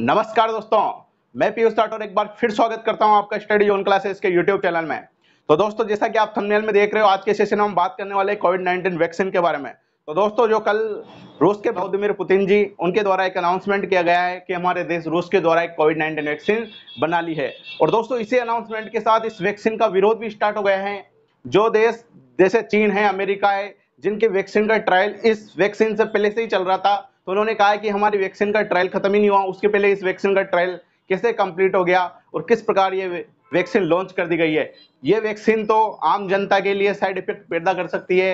नमस्कार दोस्तों मैं पीयूष राठौर एक बार फिर स्वागत करता हूं आपका स्टडी जोन क्लासेस के यूट्यूब चैनल में तो दोस्तों जैसा कि आप थंबनेल में देख रहे हो आज के सेशन में हम बात करने वाले कोविड नाइन्टीन वैक्सीन के बारे में तो दोस्तों जो कल रूस के व्लादिमिर पुतिन जी उनके द्वारा एक अनाउंसमेंट किया गया है कि हमारे देश रूस के द्वारा एक कोविड नाइन्टीन वैक्सीन बना ली है और दोस्तों इसी अनाउंसमेंट के साथ इस वैक्सीन का विरोध भी स्टार्ट हो गया है जो देश जैसे चीन है अमेरिका है जिनके वैक्सीन का ट्रायल इस वैक्सीन से पहले से ही चल रहा था तो उन्होंने कहा कि हमारी वैक्सीन का ट्रायल खत्म ही नहीं हुआ उसके पहले इस वैक्सीन का ट्रायल कैसे कंप्लीट हो गया और किस प्रकार ये वैक्सीन लॉन्च कर दी गई है ये वैक्सीन तो आम जनता के लिए साइड इफेक्ट पैदा कर सकती है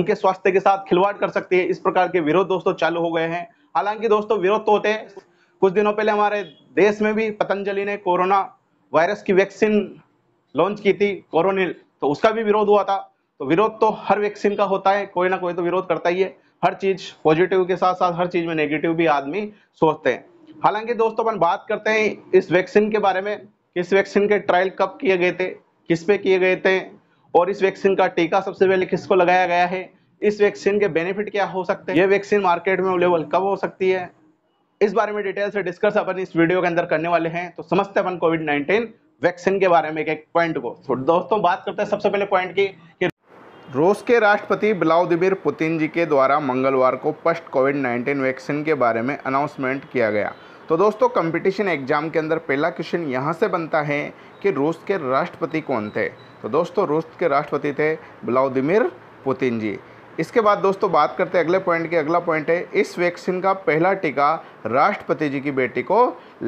उनके स्वास्थ्य के साथ खिलवाड़ कर सकती है इस प्रकार के विरोध दोस्तों चालू हो गए हैं हालांकि दोस्तों विरोध तो होते हैं कुछ दिनों पहले हमारे देश में भी पतंजलि ने कोरोना वायरस की वैक्सीन लॉन्च की थी कोरोनिल तो उसका भी विरोध हुआ था तो विरोध तो हर वैक्सीन का होता है कोई ना कोई तो विरोध करता ही है हर चीज पॉजिटिव के साथ साथ हर चीज में नेगेटिव भी आदमी सोचते हैं हालांकि दोस्तों अपन बात करते हैं इस वैक्सीन के बारे में किस वैक्सीन के ट्रायल कब किए गए थे किस पे किए गए थे और इस वैक्सीन का टीका सबसे पहले किसको लगाया गया है इस वैक्सीन के बेनिफिट क्या हो सकते हैं ये वैक्सीन मार्केट में अवेलेबल कब हो सकती है इस बारे में डिटेल से डिस्कस अपन इस वीडियो के अंदर करने वाले हैं तो समझते अपन कोविड नाइन्टीन वैक्सीन के बारे में एक एक पॉइंट को तो दोस्तों बात करते हैं सबसे पहले पॉइंट की रूस के राष्ट्रपति व्लादिमिर पुतिन जी के द्वारा मंगलवार को फर्स्ट कोविड 19 वैक्सीन के बारे में अनाउंसमेंट किया गया तो दोस्तों कंपटीशन एग्जाम के अंदर पहला क्वेश्चन यहाँ से बनता है कि रूस के राष्ट्रपति कौन थे तो दोस्तों रूस के राष्ट्रपति थे ब्लाउदिमिर पुतिन जी इसके बाद दोस्तों बात करते हैं अगले पॉइंट के अगला पॉइंट है इस वैक्सीन का पहला टीका राष्ट्रपति जी की बेटी को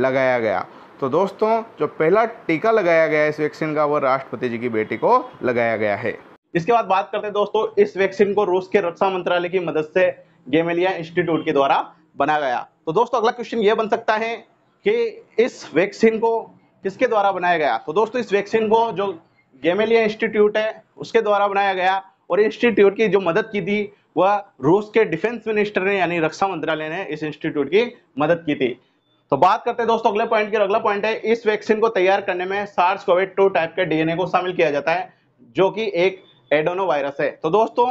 लगाया गया तो दोस्तों जो पहला टीका लगाया गया इस वैक्सीन का वो राष्ट्रपति जी की बेटी को लगाया गया है इसके बाद बात करते हैं दोस्तों इस वैक्सीन को रूस के रक्षा मंत्रालय की मदद से गेमेलिया इंस्टीट्यूट के द्वारा बनाया गया तो दोस्तों अगला क्वेश्चन ये बन सकता है कि इस वैक्सीन को किसके द्वारा बनाया गया तो दोस्तों इस वैक्सीन को जो गेमेलिया इंस्टीट्यूट है उसके द्वारा बनाया गया और इंस्टीट्यूट की जो मदद की थी वह रूस के डिफेंस मिनिस्टर ने यानी रक्षा मंत्रालय ने इस इंस्टीट्यूट की मदद की थी तो बात करते हैं दोस्तों अगले पॉइंट की अगला पॉइंट है इस वैक्सीन को तैयार करने में सार्स कोविड टू टाइप के डीएनए को शामिल किया जाता है जो कि एक एडोनो वायरस है तो दोस्तों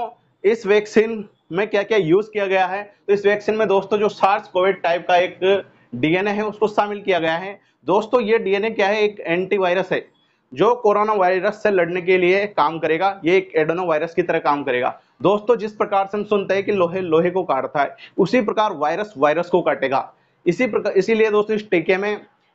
इस वैक्सीन में क्या क्या यूज किया गया है तो इस वैक्सीन में दोस्तों जो सार्स कोविड टाइप का एक डीएनए है उसको शामिल किया गया है दोस्तों ये डीएनए क्या है एक एंटीवायरस है जो कोरोना वायरस से लड़ने के लिए काम करेगा ये एक एडोनो वायरस की तरह काम करेगा दोस्तों जिस प्रकार से हम सुनते हैं कि लोहे लोहे को काटता है उसी प्रकार वायरस वायरस को काटेगा इसी प्रकार इसीलिए दोस्तों इस टीके में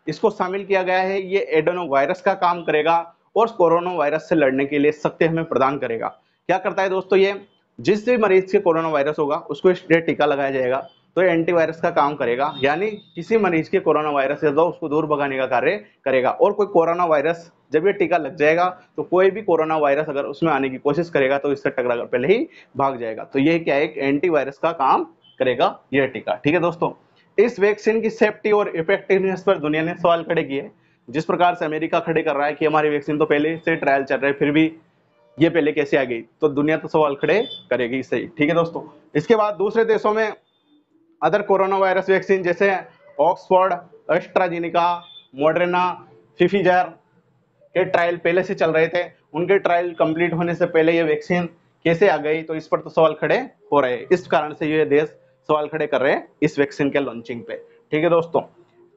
इसको शामिल किया गया है ये एडोनो वायरस का काम करेगा और कोरोना वायरस से लड़ने के लिए सख्ती हमें प्रदान करेगा क्या करता है दोस्तों ये जिस भी मरीज के कोरोना वायरस होगा उसको स्ट्रेट टीका लगाया जाएगा तो एंटीवायरस का काम करेगा यानी किसी मरीज के कोरोना वायरस से उसको दूर भगाने का कार्य करेगा और कोई कोरोना वायरस जब ये टीका लग जाएगा तो कोई भी कोरोना वायरस अगर उसमें आने की कोशिश करेगा तो इससे टकरा कर पहले ही भाग जाएगा तो ये क्या है एक एंटीवायरस का काम करेगा यह टीका ठीक है दोस्तों इस वैक्सीन की सेफ्टी और इफेक्टिवनेस पर दुनिया ने सवाल खड़े किए जिस प्रकार से अमेरिका खड़े कर रहा है कि हमारी वैक्सीन तो पहले से ट्रायल चल रहे फिर भी ये पहले कैसे आ गई तो दुनिया तो सवाल खड़े करेगी इससे ठीक है दोस्तों इसके बाद दूसरे देशों में अदर कोरोना वायरस वैक्सीन जैसे ऑक्सफोर्ड एस्ट्राजीनिका मॉडर्ना फिफिजर के ट्रायल पहले से चल रहे थे उनके ट्रायल कंप्लीट होने से पहले ये वैक्सीन कैसे आ गई तो इस पर तो सवाल खड़े हो रहे हैं इस कारण से ये देश सवाल खड़े कर रहे हैं इस वैक्सीन के लॉन्चिंग पे ठीक है दोस्तों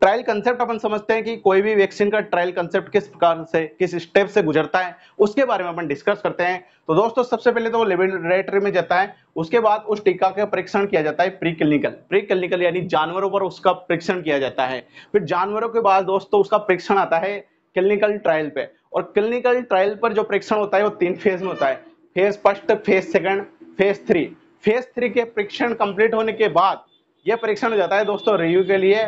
ट्रायल कंसेप्ट अपन समझते हैं कि कोई भी वैक्सीन का ट्रायल कंसेप्ट किस प्रकार से किस स्टेप से गुजरता है उसके बारे में अपन डिस्कस करते हैं तो दोस्तों सबसे पहले तो वो लेबोरेटरी में जाता है उसके बाद उस टीका का परीक्षण किया जाता है प्री क्लिनिकल प्री क्लिनिकल यानी जानवरों पर उसका परीक्षण किया जाता है फिर जानवरों के बाद दोस्तों उसका परीक्षण आता है क्लिनिकल ट्रायल पे और क्लिनिकल ट्रायल पर जो परीक्षण होता है वो तीन फेज में होता है phase first phase second phase three phase three के परीक्षण कंप्लीट होने के बाद यह परीक्षण हो जाता है दोस्तों रिव्यू के लिए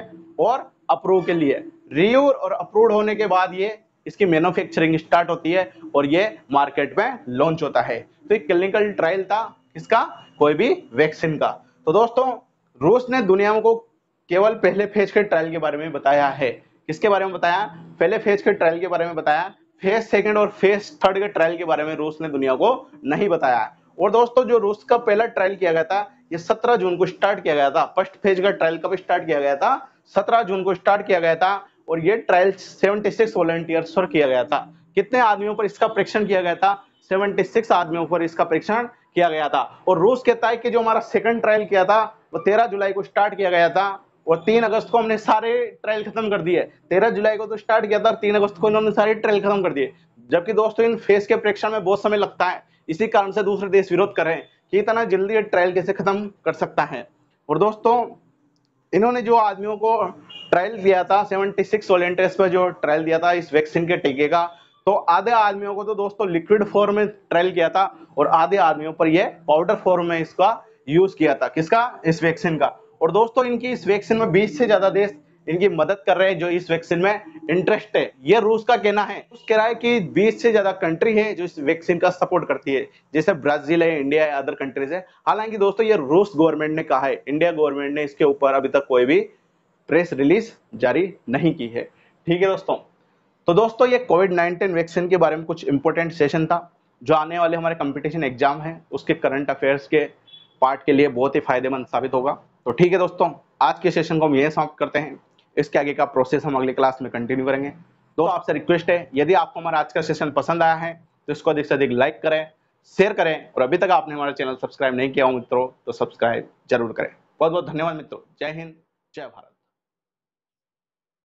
और अप्रूव के लिए रिव्यूर और अप्रूव होने के बाद ये इसकी मैन्युफैक्चरिंग स्टार्ट होती है और ये मार्केट में लॉन्च होता है तो एक क्लिनिकल ट्रायल था इसका कोई भी वैक्सीन का तो दोस्तों रूस ने दुनिया को केवल पहले फेज के ट्रायल के बारे में बताया है किसके बारे में बताया पहले फेज के ट्रायल के बारे में बताया फेज सेकंड और फेज थर्ड के ट्रायल के बारे में रूस ने दुनिया को नहीं बताया और दोस्तों जो रूस का पहला ट्रायल किया गया था ये 17 जून को स्टार्ट किया गया था फर्स्ट फेज का ट्रायल कब स्टार्ट किया गया था 17 जून को स्टार्ट किया गया था और ये ट्रायल 76 वॉलंटियर्स पर किया गया था कितने आदमियों पर इसका परीक्षण किया गया था 76 आदमियों पर इसका परीक्षण किया गया था और रूस कहता है कि जो हमारा सेकंड ट्रायल किया था वो तेरह जुलाई को स्टार्ट किया गया था और तीन अगस्त को हमने सारे ट्रायल खत्म कर दिए तेरह जुलाई को तो स्टार्ट किया था और तीन अगस्त को इन्होंने सारे ट्रायल खत्म कर दिए जबकि दोस्तों इन फेस के परीक्षण में बहुत समय लगता है इसी कारण से दूसरे देश विरोध कर रहे हैं कि इतना जल्दी ट्रायल कैसे ख़त्म कर सकता है और दोस्तों इन्होंने जो आदमियों को ट्रायल दिया था 76 सिक्स वॉलेंटियर्स पर जो ट्रायल दिया था इस वैक्सीन के टीके का तो आधे आदमियों को तो दोस्तों लिक्विड फॉर्म में ट्रायल किया था और आधे आदमियों पर यह पाउडर फॉर्म में इसका यूज किया था किसका इस वैक्सीन का और दोस्तों इनकी इस वैक्सीन में 20 से ज्यादा देश इनकी मदद कर रहे हैं जो इस वैक्सीन में इंटरेस्ट है ये रूस का कहना है रूस कह रहा है कि 20 से ज्यादा कंट्री है जो इस वैक्सीन का सपोर्ट करती है जैसे ब्राजील है इंडिया है अदर कंट्रीज है हालांकि दोस्तों ये रूस गवर्नमेंट ने कहा है इंडिया गवर्नमेंट ने इसके ऊपर अभी तक कोई भी प्रेस रिलीज जारी नहीं की है ठीक है दोस्तों तो दोस्तों ये कोविड नाइनटीन वैक्सीन के बारे में कुछ इंपॉर्टेंट सेशन था जो आने वाले हमारे कंपटीशन एग्जाम है उसके करंट अफेयर्स के पार्ट के लिए बहुत ही फायदेमंद साबित होगा तो ठीक है दोस्तों आज के सेशन को हम यही समाप्त करते हैं इसके आगे का प्रोसेस हम अगले क्लास में कंटिन्यू करेंगे तो आपसे रिक्वेस्ट है यदि आपको हमारा आज का सेशन पसंद आया है तो इसको अधिक से अधिक लाइक करें शेयर करें और अभी तक आपने हमारा चैनल सब्सक्राइब नहीं किया हो मित्रों तो सब्सक्राइब जरूर करें बहुत बहुत धन्यवाद मित्रों जय हिंद जय भारत